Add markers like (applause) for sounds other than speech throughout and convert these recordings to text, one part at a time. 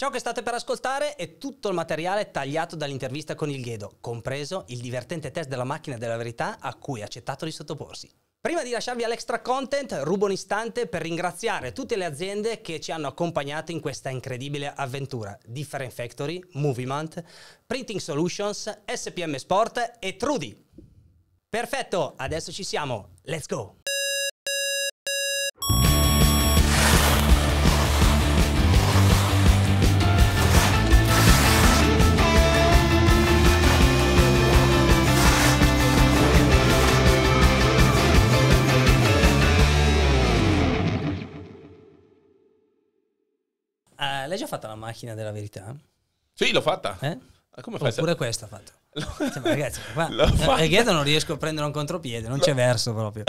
Ciò che state per ascoltare è tutto il materiale tagliato dall'intervista con il Ghedo, compreso il divertente test della macchina della verità a cui ha accettato di sottoporsi. Prima di lasciarvi all'extra content, rubo un istante per ringraziare tutte le aziende che ci hanno accompagnato in questa incredibile avventura. Different Factory, Moviment, Printing Solutions, SPM Sport e Trudy. Perfetto, adesso ci siamo. Let's go! l'hai già fatta la macchina della verità? Sì, l'ho fatta. Eh? Ah, come fai Oppure se... questa fatta. Insomma, ragazzi, qua, eh, non riesco a prendere un contropiede, non no. c'è verso proprio.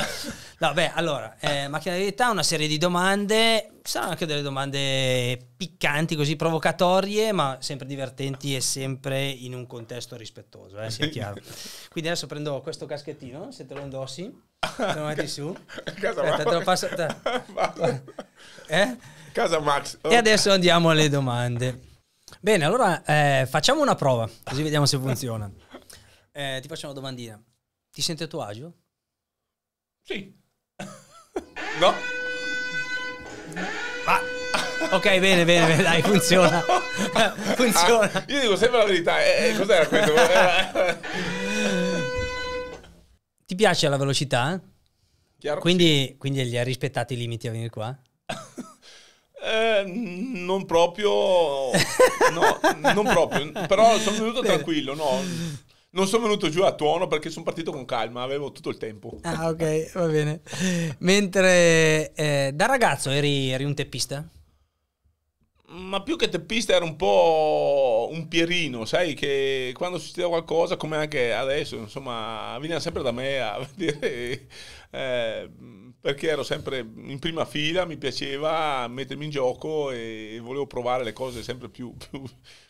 No, beh, allora, eh, macchina di verità, una serie di domande, saranno anche delle domande piccanti, così provocatorie, ma sempre divertenti e sempre in un contesto rispettoso, eh, sia chiaro. Quindi adesso prendo questo caschettino, se te lo indossi, te lo metti su. (laughs) Casa Aspetta, te lo passo. Te. Eh? Casa Max. E adesso andiamo alle domande. Bene, allora eh, facciamo una prova, così vediamo se funziona. Eh, ti faccio una domandina. Ti senti a tuo agio? Sì. no? Ah. Ok, bene, bene, bene, dai, funziona. (laughs) funziona. Ah, io dico sempre la verità. Eh, eh cos'era questo? (laughs) ti piace la velocità? Chiaro. Quindi, quindi gli hai rispettati i limiti a venire qua? (laughs) Eh, non proprio, no, non proprio, però sono venuto tranquillo, no? Non sono venuto giù a tuono perché sono partito con calma, avevo tutto il tempo. Ah, ok, va bene. Mentre eh, da ragazzo eri, eri, un teppista? Ma più che teppista era un po' un Pierino, sai, che quando succedeva qualcosa, come anche adesso, insomma, veniva sempre da me a (laughs) dire... Eh, perché ero sempre in prima fila, mi piaceva mettermi in gioco e volevo provare le cose sempre più, più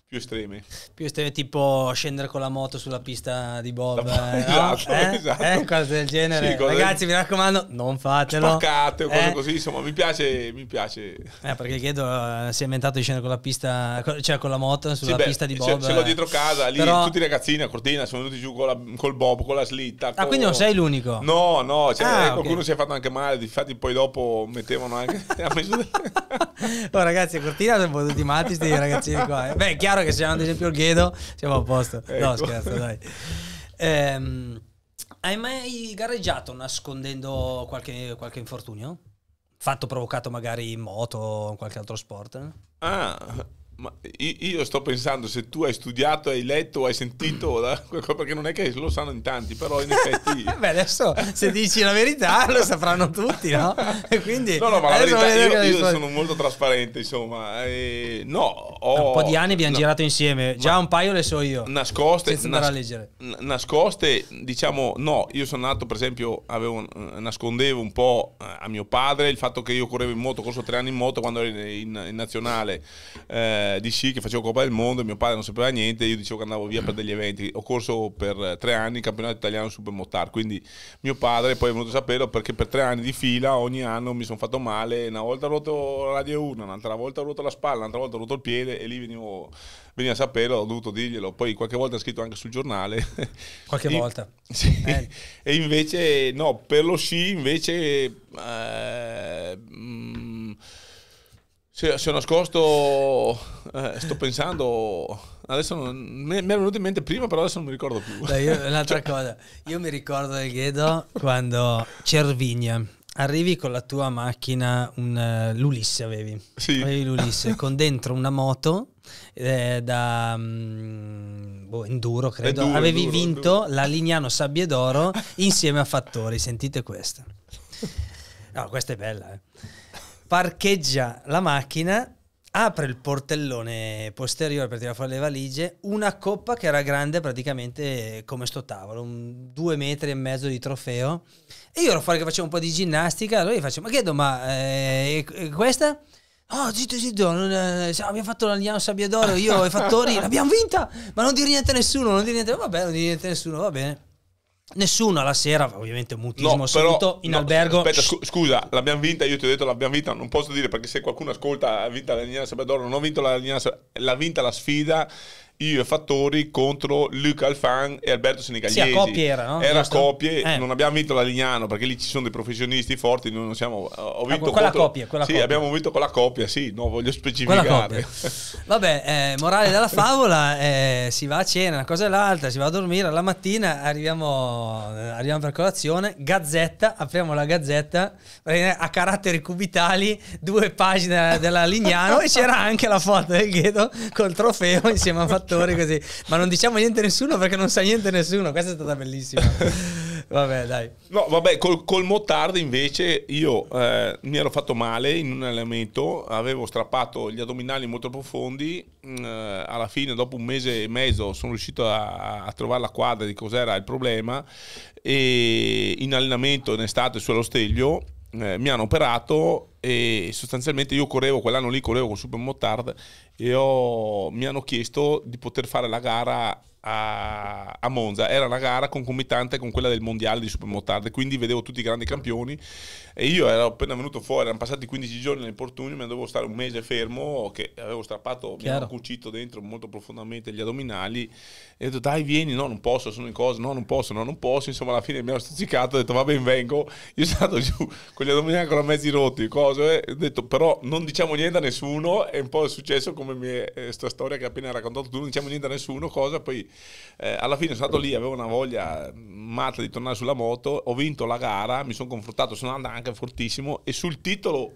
più estremi. Più estreme, tipo scendere con la moto sulla pista di Bob. La... Eh, (laughs) esatto, eh? esatto. Eh? Cose del genere. Sì, cose... Ragazzi, mi raccomando, non fatelo. Spaccate o cose eh? così, insomma, mi piace. Mi piace. Eh, perché chiedo, eh, si è inventato di scendere con la pista, cioè con la moto sulla sì, beh, pista di Bob. Ce l'ho dietro casa, lì Però... tutti i ragazzini a Cortina sono venuti giù la, col Bob, con la slitta. Ah, con... quindi non sei l'unico? No, no, cioè, ah, qualcuno okay. si è fatto anche male, infatti poi dopo mettevano anche... (laughs) (laughs) oh, ragazzi, a Cortina sono venuti po' matti, questi ragazzini qua. Beh, chiaro chiaro che se hanno ad esempio il Ghedo siamo a posto. Ecco. No, scherzo, dai. Ehm, hai mai gareggiato nascondendo qualche, qualche infortunio? Fatto provocato magari in moto o in qualche altro sport? Ah, ma io sto pensando se tu hai studiato, hai letto, hai sentito, (clears throat) qualcosa, perché non è che lo sanno in tanti, però in effetti... (laughs) Beh, adesso se dici la verità lo sapranno tutti, no? E Quindi, no, no, ma la verità, io, io sono molto trasparente, insomma. E, eh, no, ho, Un po' di anni abbiamo no, girato insieme, già un paio le so io. Nascoste... Senza nas- a leggere. Nascoste, diciamo, no, io sono nato, per esempio, avevo, nascondevo un po' eh, a mio padre il fatto che io correvo in moto, corso tre anni in moto quando ero in, in, in nazionale. Eh, eh, di sci che facevo Coppa del Mondo, mio padre non sapeva niente, io dicevo che andavo via per degli eventi. Ho corso per eh, tre anni il campionato italiano supermotar, quindi mio padre poi è venuto a saperlo perché per tre anni di fila ogni anno mi sono fatto male, una volta ho rotto la radio 1, un'altra volta ho rotto la spalla, un'altra volta ho rotto il piede e lì venivo, venivo a saperlo, ho dovuto dirglielo. Poi qualche volta ha scritto anche sul giornale. (laughs) Qualche e, volta. (laughs) Sì. Eh. E invece no, per lo sci invece... Eh, mm, se, se ho nascosto, eh, sto pensando, adesso non, mi, è venuto in mente prima, però adesso non mi ricordo più. Dai, io, (laughs) un'altra cioè cosa, io mi ricordo del Ghedo quando Cervigna, arrivi con la tua macchina, un, uh, l'Ulisse avevi, sì. avevi l'Ulisse, (laughs) con dentro una moto eh, da um, boh, enduro credo, enduro, avevi enduro, vinto enduro. la Lignano Sabbie d'Oro insieme a Fattori, sentite questa. No, questa è bella, eh parcheggia la macchina, apre il portellone posteriore per tirare fuori le valigie, una coppa che era grande praticamente come sto tavolo, un, due metri e mezzo di trofeo. E io ero fuori che facevo un po' di ginnastica, allora gli faccio, ma chiedo, ma eh, questa? Oh, zitto, zitto, non, eh, abbiamo fatto l'Agnano Sabbia d'Oro, io e i Fattori, l'abbiamo vinta, ma non dire niente a nessuno, non dire niente, va bene, non dire niente a nessuno, va bene. Nessuno alla sera, ovviamente mutismo no, assoluto, però, in no, albergo. Aspetta, sc- scusa, l'abbiamo vinta, io ti ho detto l'abbiamo vinta, non posso dire perché se qualcuno ascolta ha vinto la Lignana Sabadoro, non ho vinto la Lignana Sabadoro, l'ha vinta la sfida io e fattori contro Luca Alfan e Alberto Senegagliesi. Sì, a coppie era, no? Era Giusto? coppie, eh. non abbiamo vinto la Lignano perché lì ci sono dei professionisti forti, noi non siamo... Ho ah, vinto ah, con contro... coppia, Sì, coppia. abbiamo vinto con la coppia, sì, no, voglio specificare. (laughs) Vabbè, eh, morale della favola, eh, si va a cena, una cosa e l'altra, si va a dormire, la mattina arriviamo, eh, arriviamo per colazione, gazzetta, apriamo la gazzetta, a caratteri cubitali, due pagine della Lignano e c'era anche la foto del Ghedo col trofeo insieme a Fattori attori così. Ma non diciamo niente a nessuno perché non sa niente a nessuno. Questa è stata bellissima. (laughs) vabbè, dai. No, vabbè, col, col Motard invece io eh, mi ero fatto male in un allenamento. Avevo strappato gli addominali molto profondi. Mh, mm, eh, alla fine, dopo un mese e mezzo, sono riuscito a, a trovare la quadra di cos'era il problema. E in allenamento in estate sullo Steglio eh, mi hanno operato e sostanzialmente io correvo quell'anno lì correvo con Super Motard e ho, mi hanno chiesto di poter fare la gara a, a, Monza era una gara concomitante con quella del mondiale di Supermotard quindi vedevo tutti i grandi campioni e io ero appena venuto fuori erano passati 15 giorni nel Portunio mi dovevo stare un mese fermo che avevo strappato Chiaro. mi avevo cucito dentro molto profondamente gli addominali e ho detto dai vieni no non posso sono in cosa no non posso no non posso insomma alla fine mi ero stuzzicato ho detto va bene vengo io sono stato giù con gli addominali ancora mezzi rotti cose ho detto però non diciamo niente a nessuno e un po' è successo come questa eh, storia che appena raccontato tu non diciamo niente a nessuno cosa poi eh, alla fine sono stato lì, avevo una voglia matta di tornare sulla moto, ho vinto la gara, mi sono confrontato, sono andato anche fortissimo e sul titolo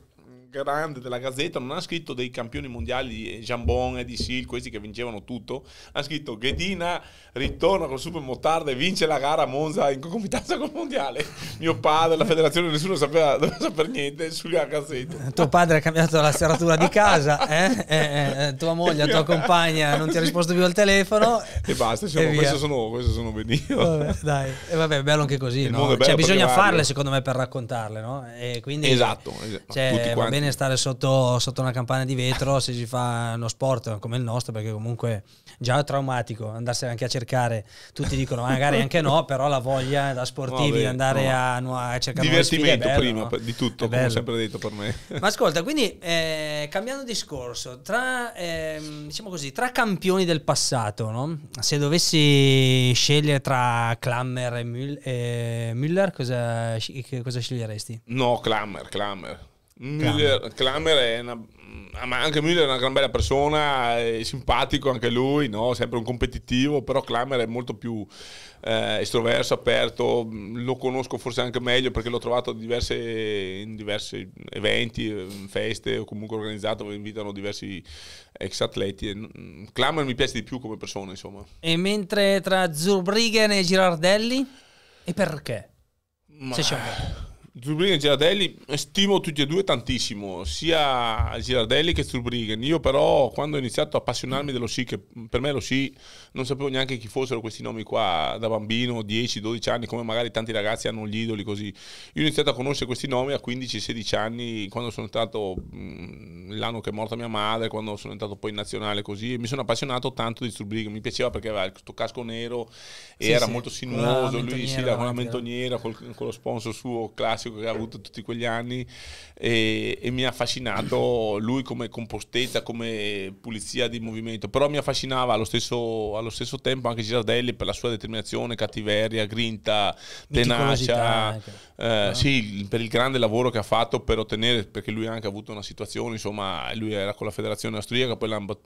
grande della Gazzetta non ha scritto dei campioni mondiali di Jambon, e di Sil, questi che vincevano tutto. Ha scritto Ghedina ritorna col Super Motarda e vince la gara a Monza in concomitanza col mondiale. (laughs) Mio padre, la federazione, nessuno sapeva, (laughs) doveva sapere niente sulla Gazzetta. Eh, tuo padre ha cambiato la serratura di casa, eh? Eh, eh, eh tua moglie, tua compagna non ti ha risposto più al telefono. E basta, sono, questo, sono, questo sono benissimo. dai, e vabbè, bello anche così. No? Cioè, bisogna farle, secondo me, per raccontarle, no? E quindi, esatto, esatto. Cioè, Tutti quanti bene stare sotto, sotto, una campana di vetro se si fa uno sport come il nostro, perché comunque già è traumatico andarsene anche a cercare. Tutti dicono magari anche no, però la voglia da sportivi di andare no. a, a cercare Divertimento bello, prima no? di tutto, come ho sempre detto per me. Ma ascolta, quindi eh, cambiando discorso, tra, eh, diciamo così, tra campioni del passato, no? se dovessi scegliere tra Klammer e Müller, eh, Müller cosa, cosa sceglieresti? No, Klammer, Klammer. Müller, Kramer è una, ah, ma anche Müller è una gran bella persona, è simpatico anche lui, no? sempre un competitivo, però Kramer è molto più eh, estroverso, aperto, mm, lo conosco forse anche meglio perché l'ho trovato diverse, in diversi eventi, mm, feste o comunque organizzato, dove invitano diversi ex atleti. Mm, Kramer mi piace di più come persona, insomma. E mentre tra Zurbriggen e Girardelli? E perché? Ma... Se c'è un... Zurbriggen e Girardelli stimo tutti e due tantissimo, sia Girardelli che Zurbriggen. Io però quando ho iniziato a appassionarmi dello sci, che per me lo sci non sapevo neanche chi fossero questi nomi qua da bambino, 10-12 anni, come magari tanti ragazzi hanno gli idoli così. Io ho iniziato a conoscere questi nomi a 15-16 anni, quando sono stato mm, l'anno che è morta mia madre, quando sono entrato poi in nazionale così, e mi sono appassionato tanto di Zurbriggen, mi piaceva perché aveva questo casco nero e sì, era sì, molto sinuoso, lui sì, era con la mentoniera, col, con lo sponsor suo classico classico che ha avuto tutti quegli anni e, e mi ha affascinato lui come compostezza, come pulizia di movimento, però mi affascinava allo stesso, allo stesso tempo anche Girardelli per la sua determinazione, cattiveria, grinta, tenacia, eh, ah. sì, per il grande lavoro che ha fatto per ottenere, perché lui ha anche avuto una situazione, insomma, lui era con la federazione austriaca, poi l'hanno...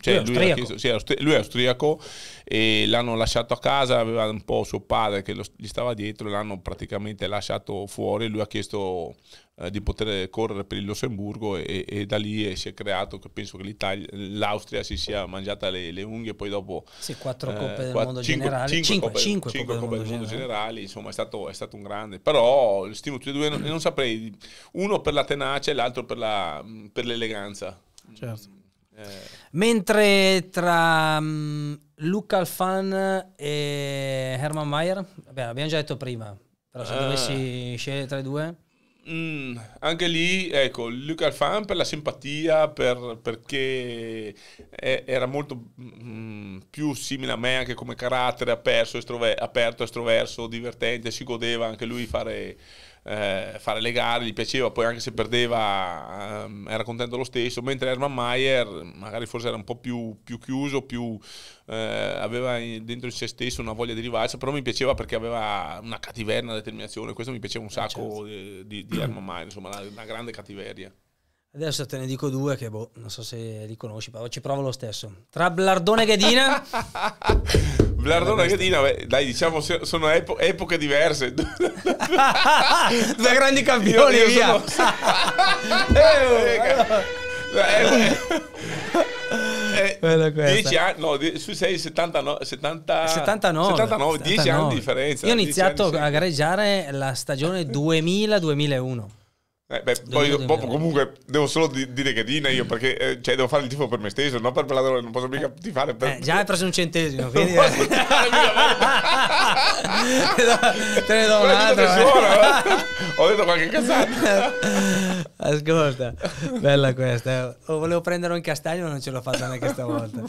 Cioè, lui, lui, chiesto, sì, lui è austriaco e l'hanno lasciato a casa, aveva un po' suo padre che lo, gli stava dietro e l'hanno praticamente lasciato fuori fuori, lui ha chiesto eh, di poter correre per il Lussemburgo e, e da lì eh, si è creato, che penso che l'Austria si sia mangiata le, le unghie, poi dopo... Sì, quattro coppe eh, del mondo cinque, generali. Cinque, cinque, coppe, cinque, cinque coppe, coppe del, del mondo generale, generali, insomma è stato, è stato, un grande. Però li stimo tutti e due, non, non, saprei, uno per la tenacia e l'altro per, la, per l'eleganza. Certo. Eh. Mentre tra um, Luca Alfan e Herman Mayer, abbiamo già detto prima, però se uh, dovessi eh. scegliere tra i due... Mm, anche lì, ecco, Luca Alfan per la simpatia, per, perché è, era molto mm, più simile a me anche come carattere, aperto, estroverso, divertente, si godeva anche lui fare eh, fare le gare, gli piaceva, poi anche se perdeva ehm, era contento lo stesso, mentre Herman Mayer mm, magari forse era un po' più, più chiuso, più, eh, aveva dentro di se stesso una voglia di rivalsa, però mi piaceva perché aveva una cattiverna, una determinazione, questo mi piaceva un eh, sacco certo. di, di, di Herman Mayer, insomma una, una grande cattiveria. Adesso te ne dico due che boh, non so se li conosci, però ci provo lo stesso. Tra Blardone e Ghedina. Blardone e Ghedina, dai, diciamo sono epo- epoche diverse. Due grandi campioni, io, io via. Sono... eh, eh, eh, dieci anni, no, su sei 79, 70, 79, 79, 10 anni di differenza. Io ho iniziato a gareggiare la stagione 2000-2001. Eh, beh, poi, boh, comunque devo solo di- dire che Dina io perché eh, cioè, devo fare il tifo per me stesso non per Pelladone, non posso mica tifare eh. per... Eh, già hai preso un centesimo, (laughs) quindi... Non posso tifare (laughs) Te ne do un altro. Eh. Eh. Ho detto qualche casata. (laughs) Ascolta, bella questa. Oh, volevo prendere un castagno ma non ce l'ho fatta neanche stavolta.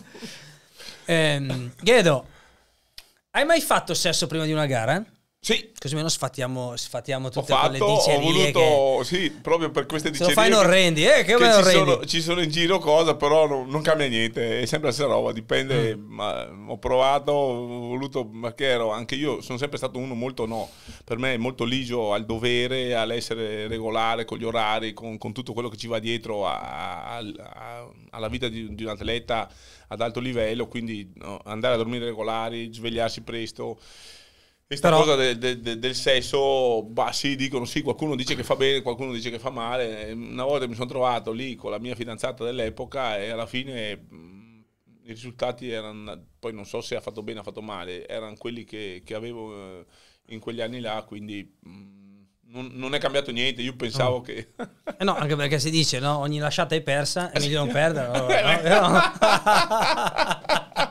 Ehm, chiedo, hai mai fatto sesso prima di una gara? Sì. Così almeno sfattiamo, sfattiamo tutte ho fatto, quelle dicerie ho voluto, Sì, proprio per queste dicerie. Se lo fai non rendi, eh, che, che non ci, rendi. Sono, ci sono in giro cose, però non, non, cambia niente, è sempre la stessa roba, dipende, mm. ma, ho provato, ho voluto, perché ero, anche io sono sempre stato uno molto no, per me è molto ligio al dovere, all'essere regolare con gli orari, con, con tutto quello che ci va dietro a, a, a, alla vita di, di un atleta ad alto livello, quindi no, andare a dormire regolari, svegliarsi presto questa Però, cosa de, de, de, del sesso, bah, sì, dicono sì, qualcuno dice che fa bene, qualcuno dice che fa male. Una volta mi sono trovato lì con la mia fidanzata dell'epoca e alla fine mh, mm, i risultati erano, poi non so se ha fatto bene o ha fatto male, erano quelli che, che avevo eh, in quegli anni là, quindi... Mh, mm, non, non, è cambiato niente. Io pensavo no. che. (laughs) Eh no, anche perché si dice: no, ogni lasciata è persa, è meglio non perdere. (laughs) no? Eh, (laughs)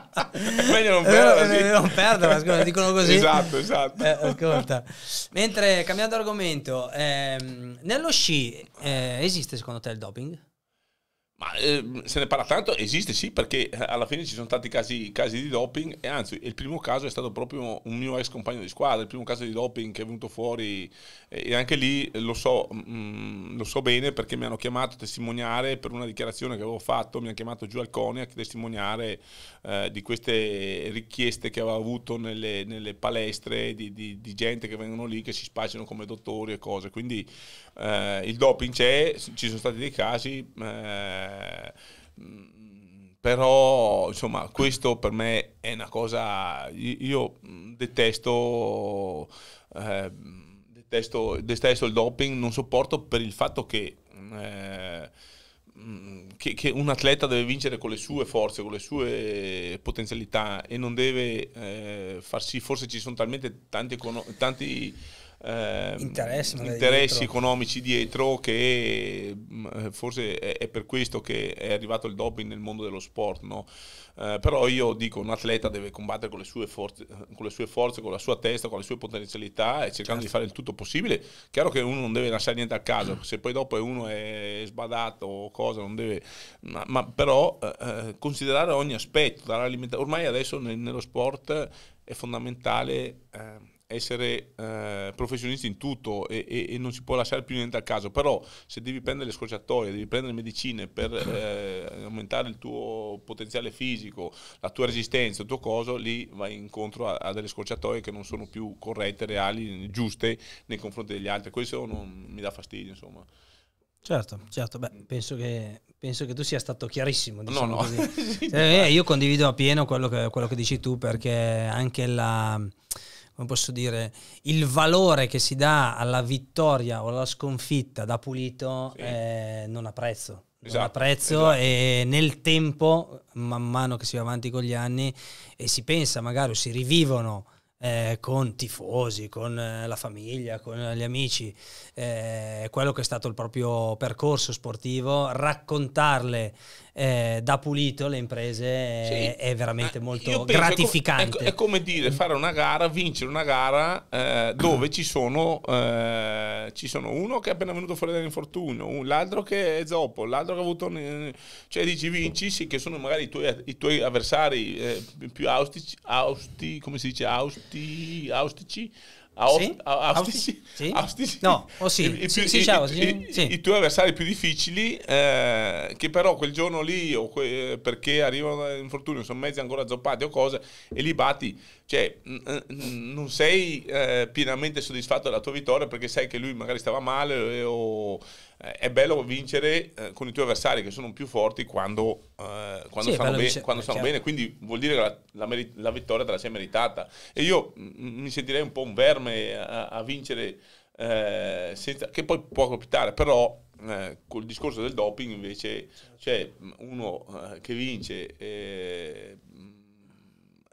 Meglio non perderla. Eh, non perdere scusa, dicono così. Esatto, esatto. Eh, ascolta. Mentre, cambiando argomento, ehm, nello sci eh, esiste secondo te il doping? Ma eh, se ne parla tanto, esiste sì, perché eh, alla fine ci sono tanti casi, casi, di doping e anzi il primo caso è stato proprio un mio ex compagno di squadra, il primo caso di doping che è venuto fuori e anche lì lo so, mh, mm, lo so bene perché mi hanno chiamato a testimoniare per una dichiarazione che avevo fatto, mi hanno chiamato giù al CONIAC a testimoniare eh, di queste richieste che avevo avuto nelle, nelle palestre di, di, di, gente che vengono lì che si spacciano come dottori e cose, quindi eh, il doping c'è, ci sono stati dei casi, eh, mm, però insomma questo per me è una cosa, io detesto, eh, detesto, detesto il doping, non sopporto per il fatto che... Eh, che, che, un atleta deve vincere con le sue forze, con le sue potenzialità e non deve eh, sì, forse ci sono talmente tanti, tanti eh, interessi, interessi economici dietro che mm, eh, forse è, per questo che è arrivato il doping nel mondo dello sport. No? Eh, però io dico un atleta deve combattere con le, sue forze, con le sue forze, con la sua testa, con le sue potenzialità e cercando certo. di fare il tutto possibile. Chiaro che uno non deve lasciare niente a caso, se poi dopo uno è sbadato o cosa, non deve... Ma, ma però eh, eh considerare ogni aspetto, Ormai adesso nel, nello sport è fondamentale... Eh, essere eh, professionisti in tutto e, e, e, non si può lasciare più niente a caso, però se devi prendere le scorciatoie, devi prendere medicine per eh, aumentare il tuo potenziale fisico, la tua resistenza, il tuo coso, lì vai incontro a, a delle scorciatoie che non sono più corrette, reali, giuste nei confronti degli altri. Questo non, mi dà fastidio, insomma. Certo, certo, Beh, penso, che, penso, che, tu sia stato chiarissimo. Diciamo no, no. (laughs) eh, io condivido appieno quello che, quello che dici tu perché anche la come posso dire, il valore che si dà alla vittoria o alla sconfitta da pulito sì. eh, non ha prezzo. Esatto, non ha esatto, prezzo esatto. e nel tempo, man mano che si va avanti con gli anni e si pensa magari o si rivivono eh, con tifosi, con eh, la famiglia, con gli amici, eh, quello che è stato il proprio percorso sportivo, raccontarle eh, da pulito le imprese sì. è, è veramente ah, molto gratificante. È, com- ecco, è, come dire fare una gara, vincere una gara eh, dove ci sono, eh, ci sono, uno che è appena venuto fuori dall'infortunio, un, l'altro che è zoppo, l'altro che ha avuto... cioè dici vinci, sì, che sono magari i tuoi, i tuoi avversari più austici, austi, come si dice, austici austi, austici Austici? Sì? Austici? No, oh sì. I, sì, sì, i, ciao, i, sì. I, tuoi avversari più difficili, eh, che però quel giorno lì, o que- eh, perché arrivano infortuni, sono mezzi ancora zoppati o cose, e li batti, cioè non sei eh, pienamente soddisfatto della tua vittoria perché sai che lui magari stava male eh, o eh, è bello vincere eh, con i tuoi avversari che sono più forti quando, eh, quando sì, stanno, be- vince- quando stanno eh, bene, quindi vuol dire che la, la, meri- la, vittoria te la sei meritata. E io m- mi sentirei un po' un verme a, a vincere, eh, senza- che poi può capitare, però eh, col discorso del doping invece, cioè uno che vince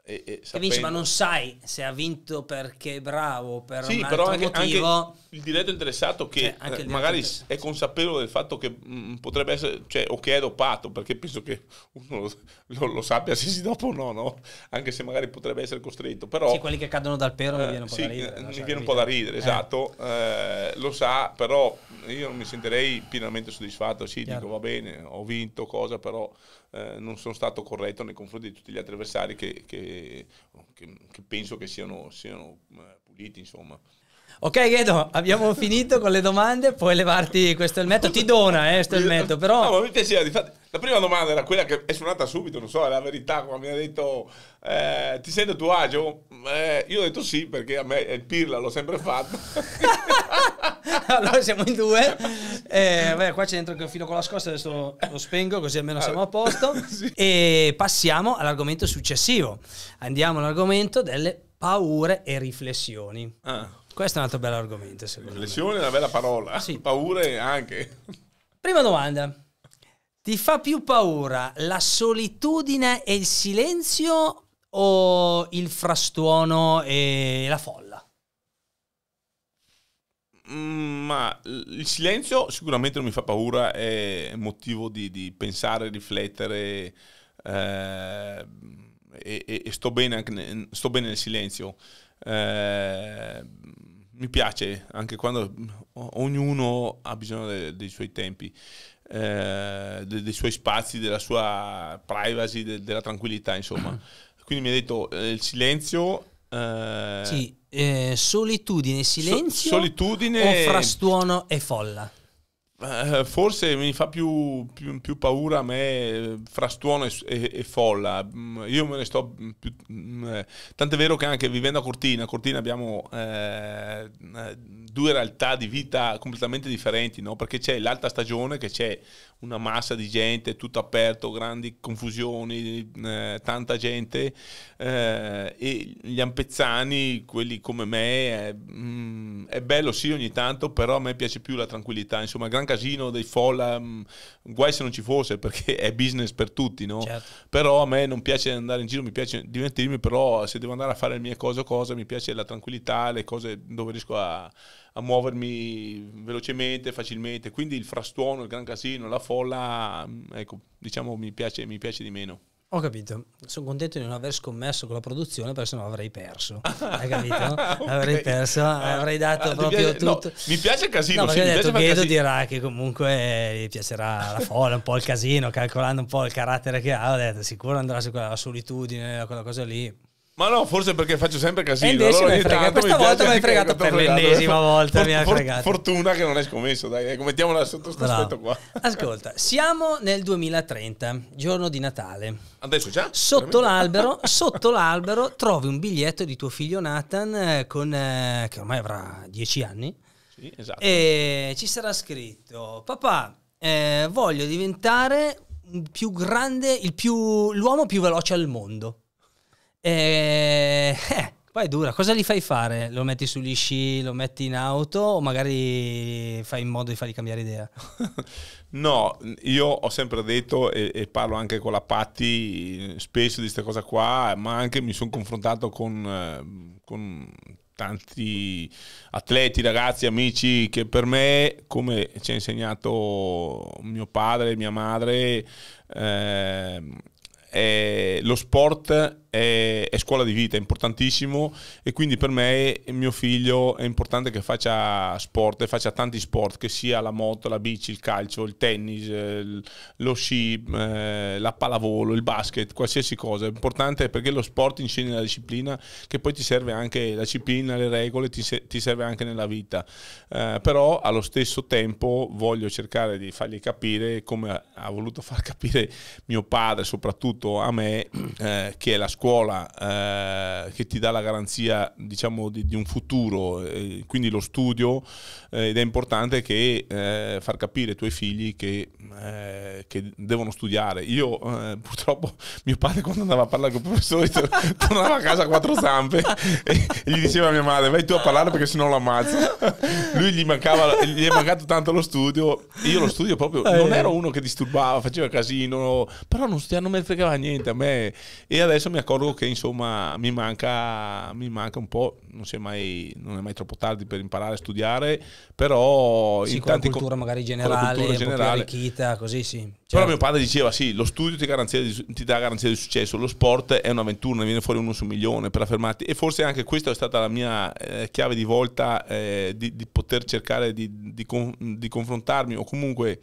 e, e sapendo... vinci, ma non sai se ha vinto perché è bravo, per sì, però anche, anche, il diretto interessato che cioè, eh, magari è consapevole del fatto che mh, mm, mm, potrebbe essere, cioè, o che è dopato, perché penso che uno lo, lo, lo sappia se si dopo o no, no, anche se magari potrebbe essere costretto. Però, sì, quelli che cadono dal pero eh, mi viene un po' sì, da ridere. Mi viene un po' da ridere, eh. esatto. Eh, lo sa, però io non mi sentirei pienamente soddisfatto. Sì, Chiaro. dico va bene, ho vinto cosa, però eh, non sono stato corretto nei confronti di tutti gli altri avversari che, che, che, che penso che siano, siano eh, puliti, insomma. Ok, Ghedo, abbiamo finito con le domande, puoi levarti questo elmetto. Ti dona, eh, questo elmetto, però... No, ma mi piaceva, infatti, la prima domanda era quella che è suonata subito, non so, è la verità, Quando mi ha detto, eh, ti sento a tuo agio? Eh, io ho detto sì, perché a me eh, il pirla l'ho sempre fatto. (laughs) allora siamo in due. Eh, beh, qua c'è dentro anche un filo con la scossa, adesso lo spengo così almeno siamo a posto. (laughs) sì. E passiamo all'argomento successivo. Andiamo all'argomento delle paure e riflessioni. Ah. Questo è un altro bello argomento. Lesione è una bella parola. Sì. Paure anche. Prima domanda. Ti fa più paura la solitudine e il silenzio o il frastuono e la folla? Mm, ma il silenzio sicuramente non mi fa paura, è motivo di, di pensare, riflettere eh, e, e, sto, bene anche, sto bene nel silenzio. Eh, mi piace anche quando mm, ognuno ha bisogno dei, dei suoi tempi, eh, dei, dei, suoi spazi, della sua privacy, de, della tranquillità, insomma. (clears throat) Quindi mi ha detto eh, il silenzio. Eh, sì, eh, solitudine, silenzio. So, solitudine. O frastuono e folla. Eh, forse mi fa più, più, più, paura a me eh, frastuono e, e, e folla. Mm, io me ne sto più, mm, eh, Tant'è vero che anche vivendo a Cortina, Cortina abbiamo eh, due realtà di vita completamente differenti, no? perché c'è l'alta stagione che c'è una massa di gente, tutto aperto, grandi confusioni, eh, tanta gente eh, e gli ampezzani, quelli come me, è, mm, è, bello sì ogni tanto, però a me piace più la tranquillità, insomma, gran casino dei folla, mh, mm, guai se non ci fosse perché è business per tutti, no? Certo. Però a me non piace andare in giro, mi piace divertirmi, però se devo andare a fare le mie cose o cose, mi piace la tranquillità, le cose dove riesco a a muovermi velocemente, facilmente. Quindi il frastuono, il gran casino, la folla, mm, ecco, diciamo mi piace, mi piace di meno. Ho capito, sono contento di non aver scommesso con la produzione perché sennò avrei perso. Hai capito? (laughs) okay. Avrei perso, avrei dato ah, proprio piace, tutto. No, mi piace il casino. No, sì, perché ho detto Ghedo dirà che comunque eh, gli piacerà la folla, un po' il casino, calcolando un po' il carattere che ha. Ho detto sicuro andrà su quella solitudine, quella cosa lì. Ma no, forse perché faccio sempre casino. Allora, mi ah, frega. Questa mi volta mi hai fregato per l'ennesima volta. For, mi hai fregato. Fortuna che non hai scommesso, dai, eh, mettiamola sotto questo aspetto qua. Ascolta, siamo nel 2030, giorno di Natale. Adesso già? Sotto l'albero, (laughs) sotto l'albero trovi un biglietto di tuo figlio Nathan eh, con, eh, che ormai avrà dieci anni. Sì, esatto. E ci sarà scritto, papà, eh, voglio diventare più grande, più, l'uomo più veloce al mondo. E eh, eh, poi è dura, cosa gli fai fare? Lo metti sugli sci, lo metti in auto o magari fai in modo di fargli cambiare idea? (laughs) no, io ho sempre detto e, e parlo anche con la Patti spesso di questa cosa qua, ma anche mi sono confrontato con, eh, con tanti atleti, ragazzi, amici che per me, come ci ha insegnato mio padre e mia madre, eh, lo sport è, è, scuola di vita, è importantissimo e quindi per me mio figlio è importante che faccia sport, e faccia tanti sport, che sia la moto, la bici, il calcio, il tennis, eh, lo sci, eh, la pallavolo, il basket, qualsiasi cosa. È importante perché lo sport insegna la disciplina che poi ti serve anche la disciplina, le regole, ti, se, ti serve anche nella vita. Eh, però allo stesso tempo voglio cercare di fargli capire come ha voluto far capire mio padre soprattutto a me eh, che è la scuola scuola eh, che ti dà la garanzia diciamo, di, di un futuro, eh, quindi lo studio, eh, ed è importante che, eh, far capire ai tuoi figli che, eh, che devono studiare. Io purtroppo (laughs) mio padre quando andava a parlare con il professore (laughs) tornava a casa a quattro zampe e, e gli diceva a mia madre vai tu a parlare perché sennò lo ammazzo. (laughs) Lui gli, mancava, gli è mancato tanto lo studio, io lo studio proprio, non ero uno che disturbava, faceva casino, però non, non me ne fregava niente a me e adesso mi ha accorgo che insomma mi manca, mi manca un po', non, mai, non, è mai troppo tardi per imparare a studiare, però sì, in con tanti cultura co- magari generale, cultura generale. arricchita, così sì. Certo. Però mio padre diceva sì, lo studio ti, di, ti, dà garanzia di successo, lo sport è un'avventura, ne viene fuori uno su un milione per affermarti e forse anche questa è stata la mia eh, chiave di volta eh, di, di, poter cercare di, di, con, di confrontarmi o comunque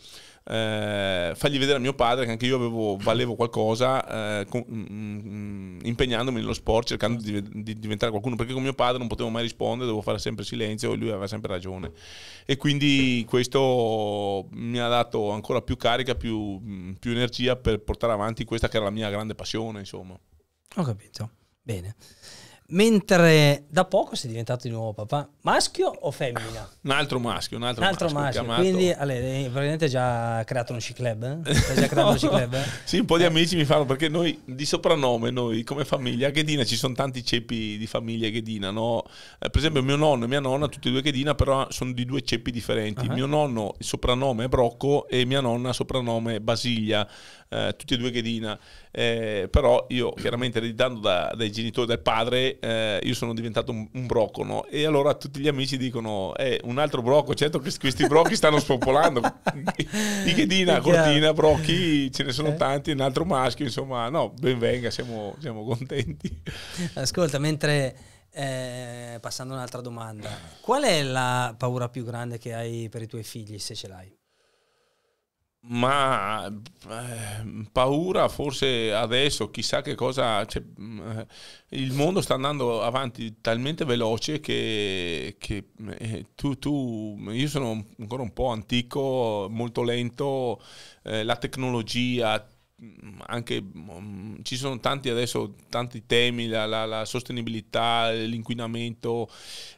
eh, fargli vedere a mio padre che anche io avevo, valevo qualcosa eh, con, mm, mm, mm, impegnandomi nello sport, cercando di, di, diventare qualcuno, perché con mio padre non potevo mai rispondere, dovevo fare sempre silenzio e lui aveva sempre ragione. E quindi questo mi ha dato ancora più carica, più, mm, più energia per portare avanti questa che era la mia grande passione, insomma. Ho capito. Bene. Mentre da poco sei diventato di nuovo papà, maschio o femmina? Un altro maschio, un altro, un altro maschio. maschio. Chiamato... Quindi allora, praticamente eh? hai già creato uno sci club? Eh? no. Eh? Sì, un po' di eh. amici mi fanno perché noi di soprannome, noi come famiglia Ghedina ci sono tanti ceppi di famiglia Ghedina, no? Eh, per esempio mio nonno e mia nonna, tutti e due Ghedina, però sono di due ceppi differenti. Uh-huh. Mio nonno il soprannome è Brocco e mia nonna soprannome Basilia, Basiglia, eh, tutti e due Ghedina eh, però io chiaramente ereditando da, dai genitori, del padre, eh, io sono diventato un, un brocco, no? E allora tutti gli amici dicono, eh, un altro brocco, certo che questi brocchi stanno spopolando, (laughs) Ichedina, Cortina, brocchi, ce ne sono eh? tanti, un altro maschio, insomma, no, ben venga, siamo, siamo contenti. Ascolta, mentre... Eh, passando a un'altra domanda, qual è la paura più grande che hai per i tuoi figli, se ce l'hai? ma eh, paura forse adesso, chissà che cosa... Cioè, mm, eh, il mondo sta andando avanti talmente veloce che, che eh, tu, tu, io sono ancora un po' antico, molto lento, eh, la tecnologia anche mm, ci sono tanti adesso tanti temi la, la, la sostenibilità l'inquinamento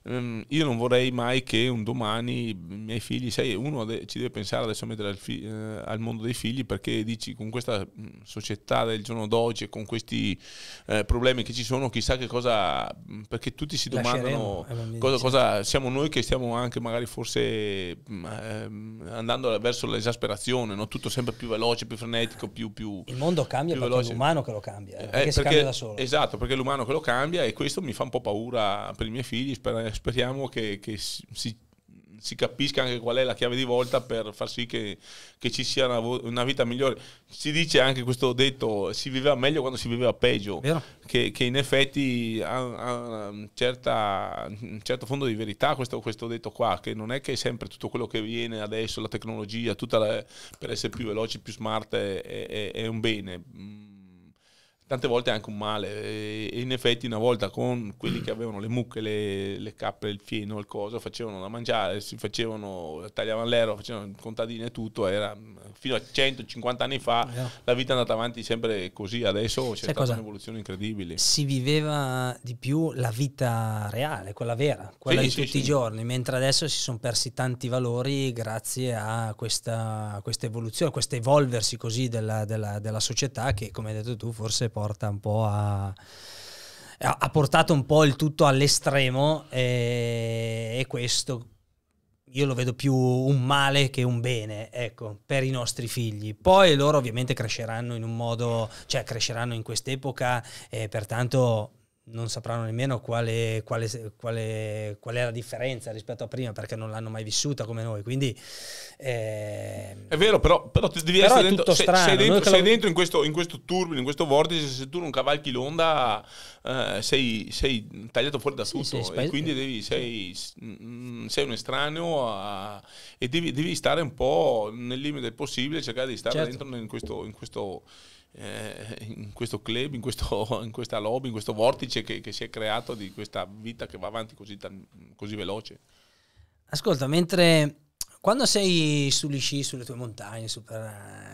ehm, io non vorrei mai che un domani i miei figli sai uno ci deve pensare adesso a mettere al, fi- eh, al, mondo dei figli perché dici con questa mm, società del giorno d'oggi e con questi eh, problemi che ci sono chissà che cosa mm, perché tutti si domandano cosa, cosa, siamo noi che stiamo anche magari forse eh, andando verso l'esasperazione no? tutto sempre più veloce più frenetico più, più più... Il mondo cambia perché veloce. è l'umano che lo cambia, eh, perché, perché si cambia da solo. Esatto, perché è l'umano che lo cambia e questo mi fa un po' paura per i miei figli, speriamo che, che si si capisca anche qual è la chiave di volta per far sì che, che ci sia una, una, vita migliore. Si dice anche questo detto, si viveva meglio quando si viveva peggio, che, che, in effetti ha, ha un, um, certa, un certo fondo di verità questo, questo, detto qua, che non è che sempre tutto quello che viene adesso, la tecnologia, tutta la, per essere più veloci, più smart, è, è, è un bene tante volte è anche un male. E in effetti, una volta con quelli che avevano le mucche, le, le cappe, il fieno, il coso, facevano da mangiare, si facevano, tagliavano l'ero, facevano contadine e tutto. Era, fino a 150 anni fa yeah. la vita è andata avanti sempre così. Adesso c'è Sai stata un'evoluzione incredibile. Si viveva di più la vita reale, quella vera, quella sì, di sì, tutti sì. i giorni, mentre adesso si sono persi tanti valori grazie a questa, questa evoluzione, questo evolversi così della, della, della società che, come hai detto tu, forse poi porta un po' a ha portato un po' il tutto all'estremo e, e, questo io lo vedo più un male che un bene, ecco, per i nostri figli. Poi loro ovviamente cresceranno in un modo, cioè cresceranno in quest'epoca e pertanto non sapranno nemmeno quale, quale, quale, qual è la differenza rispetto a prima perché non l'hanno mai vissuta come noi. Quindi eh... è vero, però, però ti devi però essere dentro, se, sei dentro, sei dentro in, questo, in questo turbine, in questo vortice. Se tu non cavalchi l'onda, eh, sei, sei, tagliato fuori da tutto sì, sì, e quindi devi, sei, mm, sei, un estraneo a, e devi, devi, stare un po' nel limite del possibile, cercare di stare certo. dentro in questo, in questo eh, in questo club, in, questo, (laughs) in, questa lobby, in questo vortice che, che, si è creato di questa vita che va avanti così, così veloce. Ascolta, mentre quando sei sugli sci, sulle tue montagne, su per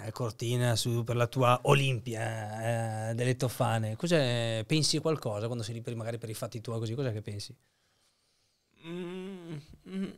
eh, Cortina, su per la tua Olimpia eh, delle Tofane, cos'è, pensi a qualcosa quando sei lì per, magari per i fatti tuoi così, Cosa che pensi? Mm, mm,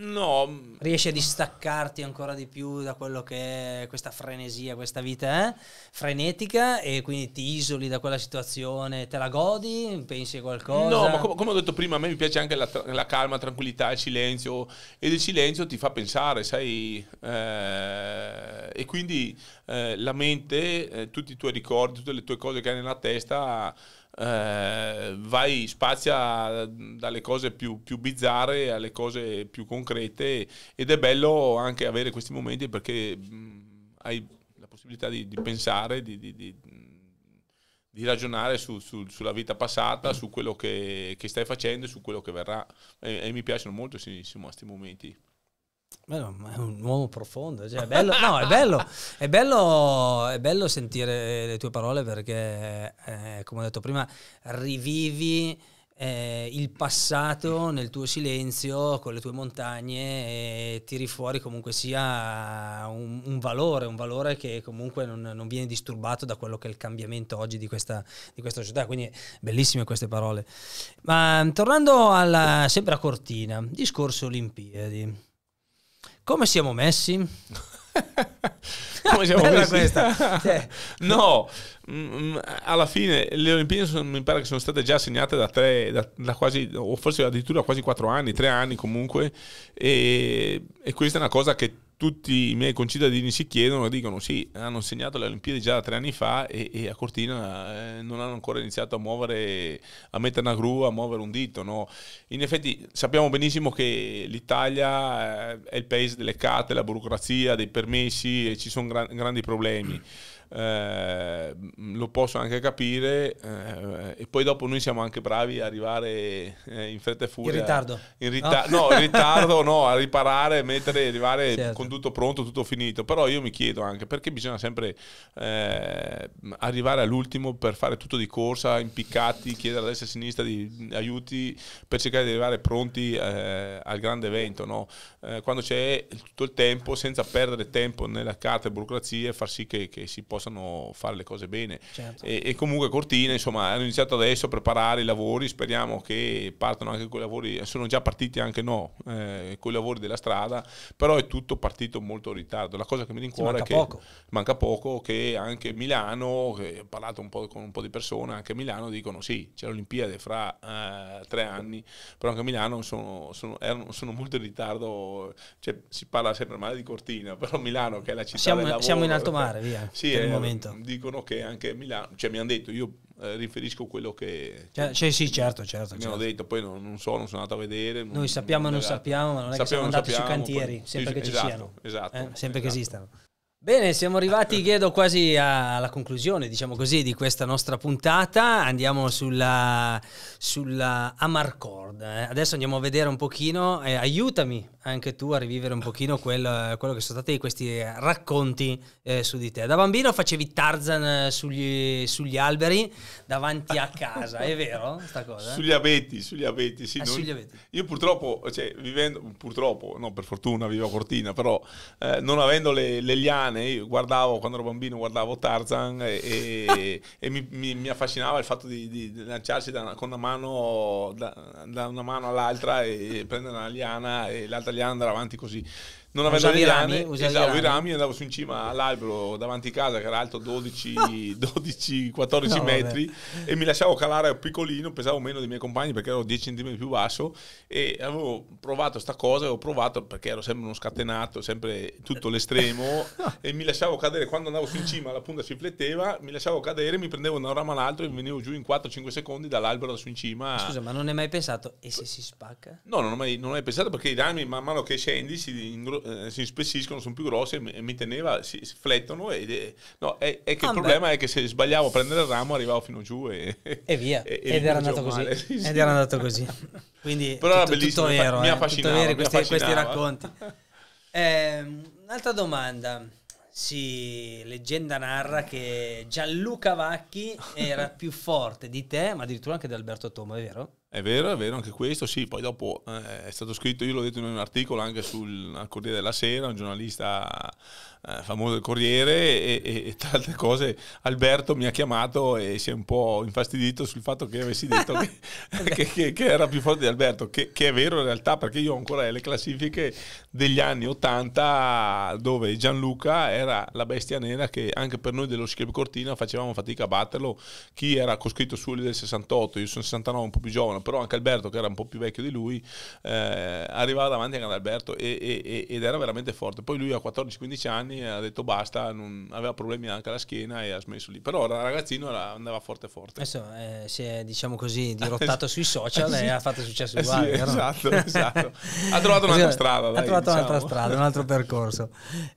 No. Mm. Riesci a distaccarti ancora di più da quello che è questa frenesia, questa vita eh? frenetica e quindi ti isoli da quella situazione, te la godi, pensi a qualcosa? No, ma com- come ho detto prima, a me mi piace anche la, tra- la, calma, la tranquillità, il silenzio ed il silenzio ti fa pensare, sai, eh, e quindi eh, la mente, eh, tutti i tuoi ricordi, tutte le tue cose che hai nella testa eh, vai, spazia dalle cose più, più, bizzarre alle cose più concrete ed è bello anche avere questi momenti perché mh, mm, hai la possibilità di, di pensare, di, di, di ragionare su, su, sulla vita passata, su quello che, che, stai facendo e su quello che verrà. E, e mi piacciono molto questi momenti è un uomo profondo, cioè, è, bello, no, è, bello, è, bello, è bello sentire le tue parole perché, eh, come ho detto prima, rivivi eh, il passato nel tuo silenzio, con le tue montagne e tiri fuori comunque sia un, un valore, un valore che comunque non, non, viene disturbato da quello che è il cambiamento oggi di questa, di questa società. Quindi bellissime queste parole. Ma tornando alla, sempre a Cortina, discorso Olimpiadi. Come siamo messi? (laughs) Come siamo messi? questa. Cioè. No, mm, mm, alla fine le Olimpiadi mi pare che sono state già assegnate da tre, da, da quasi, o forse addirittura quasi quattro anni, tre anni comunque, e, e questa è una cosa che tutti i miei concittadini si chiedono e dicono sì, hanno segnato le Olimpiadi già tre anni fa e, e a Cortina eh, non hanno ancora iniziato a muovere, a mettere una gru, a muovere un dito. No? In effetti sappiamo benissimo che l'Italia eh, è il paese delle carte, della burocrazia, dei permessi e ci sono gran, grandi problemi. Eh, lo posso anche capire eh, e poi dopo noi siamo anche bravi a arrivare eh, in fretta e furia in ritardo in rita- no. no in ritardo no a riparare mettere arrivare certo. con tutto pronto tutto finito però io mi chiedo anche perché bisogna sempre eh, arrivare all'ultimo per fare tutto di corsa impiccati chiedere a destra e a sinistra di aiuti per cercare di arrivare pronti eh, al grande evento no? quando c'è tutto il tempo senza perdere tempo nella carta e burocrazia far sì che, che si possa possano fare le cose bene. Certo. E, e, comunque Cortina, insomma, hanno iniziato adesso a preparare i lavori, speriamo che partano anche quei lavori, sono già partiti anche no, eh, con lavori della strada, però è tutto partito molto in ritardo. La cosa che mi rincuora è che poco. manca poco, che anche Milano, che ho parlato un po' con un po' di persone, anche Milano dicono sì, c'è l'Olimpiade fra eh, tre anni, però anche Milano sono, sono, erano, sono molto in ritardo, cioè, si parla sempre male di Cortina, (laughs) però Milano che è la città siamo, lavoro, siamo in alto mare, via. (laughs) Sì, è, momento. Dicono che anche Milano, cioè mi hanno detto, io eh, riferisco quello che... Cioè, cioè, sì, certo, certo. Mi certo. hanno detto, poi non, non, so, non sono andato a vedere. Non, Noi sappiamo non, non sappiamo, ma non è sappiamo, che siamo andati sappiamo, su cantieri, poi, sempre sì, esatto, eh, esatto, che esatto, ci siano. Esatto. Eh, sempre esatto. che esistano. Bene, siamo arrivati, chiedo quasi alla conclusione, diciamo così, di questa nostra puntata. Andiamo sulla, sulla Amarcord. Eh. Adesso andiamo a vedere un pochino. Eh, aiutami, anche tu a rivivere un pochino quello, quello che sono stati questi racconti eh, su di te. Da bambino facevi Tarzan eh, sugli, sugli alberi davanti a casa, è vero sta cosa? Sugli abeti, sugli abeti, sì. Ah, non, sugli abeti. Io purtroppo, cioè, vivendo, purtroppo, no, per fortuna vivo a Cortina, però eh, non avendo le, le liane, guardavo, quando ero bambino guardavo Tarzan e, e, e mi, mi, mi, affascinava il fatto di, di lanciarsi da una, con una mano, da, da una mano all'altra e prendere una liana e l'altra italiana andare avanti così non avendo usavi le rami, usavo esatto, i rami, e andavo su in cima all'albero davanti a casa che era alto 12-14 (laughs) no, metri vabbè. e mi lasciavo calare piccolino, pesavo meno dei miei compagni perché ero 10 cm più basso e avevo provato questa cosa, avevo provato perché ero sempre uno scatenato, sempre tutto l'estremo (laughs) e mi lasciavo cadere quando andavo su in cima la punta si fletteva, mi lasciavo cadere, mi prendevo da un ramo all'altro e venivo giù in 4-5 secondi dall'albero da su in cima. Scusa, ma non hai mai pensato e se si spacca? No, non ho mai, non ho mai pensato perché i rami man mano che scendi si ingro- eh, si spessiscono, sono più grossi e mi, teneva, si flettono E, no, è, è che ah, il beh. problema è che se sbagliavo a prendere il ramo arrivavo fino giù e, e via, (laughs) e, ed, era andato così. sì, sì. ed era andato così, quindi Però tutto, era bellissimo, eh. tutto vero, mi ha fascinato vero, questi, questi racconti. (laughs) Ehm, un'altra domanda, si leggenda narra che Gianluca Vacchi era (laughs) più forte di te, ma addirittura anche di Alberto Tomo, è vero? È vero, è vero anche questo, sì, poi dopo eh, è stato scritto, io l'ho detto in un articolo anche sul Corriere della Sera, un giornalista eh, famoso del Corriere e, e, e, tra altre cose Alberto mi ha chiamato e si è un po' infastidito sul fatto che avessi detto che, (laughs) che, che, che, era più forte di Alberto, che, è vero in realtà perché io ho ancora le classifiche degli anni 80 dove Gianluca era la bestia nera che anche per noi dello Schirb Cortina facevamo fatica a batterlo, chi era coscritto su del 68, io sono 69 un po' più giovane però anche Alberto, che era un po' più vecchio di lui, eh, arrivava davanti anche ad Alberto e, e, ed era veramente forte. Poi lui a 14-15 anni ha detto basta, non, aveva problemi anche alla schiena e ha smesso lì. Però da ragazzino era, andava forte forte. Adesso eh, si è, diciamo così, (laughs) dirottato sui social eh, sì. e ha fatto successo (laughs) eh, uguale. Sì, esatto, esatto. Ha (laughs) trovato un'altra strada. ha dai, trovato diciamo. un'altra strada, un altro percorso.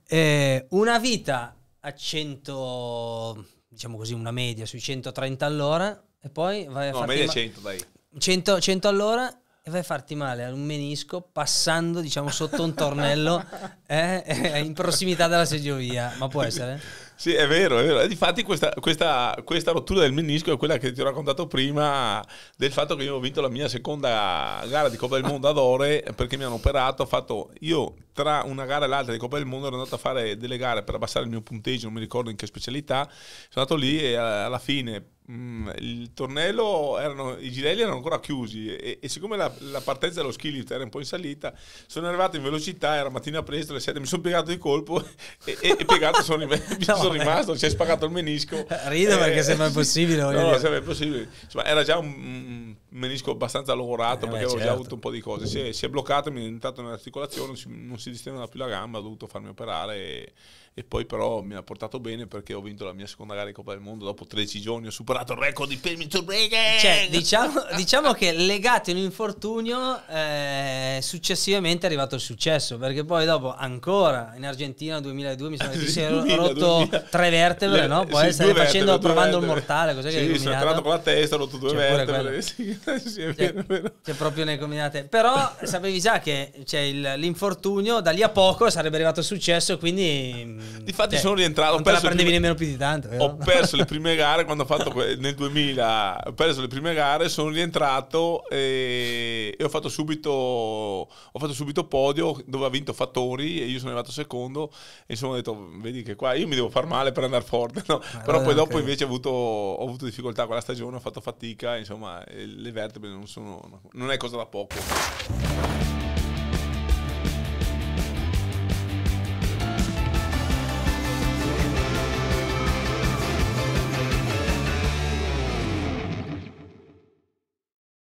Eh, una vita a 100 diciamo così, una media sui 130 all'ora e poi vai a no, farti media ma- 100, dai. 100, 100 all'ora e vai a farti male ad un menisco passando diciamo sotto un tornello (laughs) eh, eh, in prossimità della seggiovia ma può essere? sì è vero, è vero. E difatti questa, questa, questa, rottura del menisco è quella che ti ho raccontato prima del fatto che io ho vinto la mia seconda gara di Coppa del Mondo ad ore perché mi hanno operato ho fatto, io tra una gara e l'altra di Coppa del Mondo ero andato a fare delle gare per abbassare il mio punteggio non mi ricordo in che specialità sono andato lì e alla fine mh, mm, il tornello, erano, i girelli erano ancora chiusi e, e siccome la, la, partenza dello ski lift era un po' in salita, sono arrivato in velocità, era mattina presto, alle 7, mi sono piegato di colpo e, e, e piegato sono, (laughs) mi no, sono rimasto, eh. si è spaccato il menisco. (laughs) Rido perché eh, sembra impossibile. No, sembra impossibile. Insomma, era già un, un menisco abbastanza lavorato eh, perché beh, avevo certo. già avuto un po' di cose. Si è, si è bloccato, mi è diventato un'articolazione, non si, si distendeva più la gamba, ho dovuto farmi operare. E, e poi però mi ha portato bene perché ho vinto la mia seconda gara di Coppa del Mondo dopo 13 giorni, ho superato il record di Pemi Turbreghe. Cioè, diciamo, diciamo, che legato a un infortunio eh, successivamente è arrivato il successo, perché poi dopo ancora in Argentina 2002 mi sono che si è (laughs) rotto 2000. tre vertebre, Le, no? Poi sì, stai facendo provando il mortale, cos'è sì, che hai sono entrato con la testa, ho rotto due cioè, vertebre. Sì, sì, è cioè, vero, Cioè, proprio ne combinate. Però sapevi già che cioè, il, l'infortunio da lì a poco sarebbe arrivato il successo, quindi mm, Difatti cioè, sono rientrato. Non te la prendevi prime... nemmeno più di tanto. Vero? Eh? Ho perso le prime gare quando ho fatto que... nel 2000. Ho perso le prime gare, sono rientrato e, e ho, fatto subito... ho fatto subito podio dove ha vinto Fattori e io sono arrivato secondo e sono detto vedi che qua io mi devo far male per andare forte. No? Ah, Però poi dopo credo. invece ho avuto... ho avuto difficoltà quella stagione, ho fatto fatica, insomma le vertebre non sono... non è cosa da poco.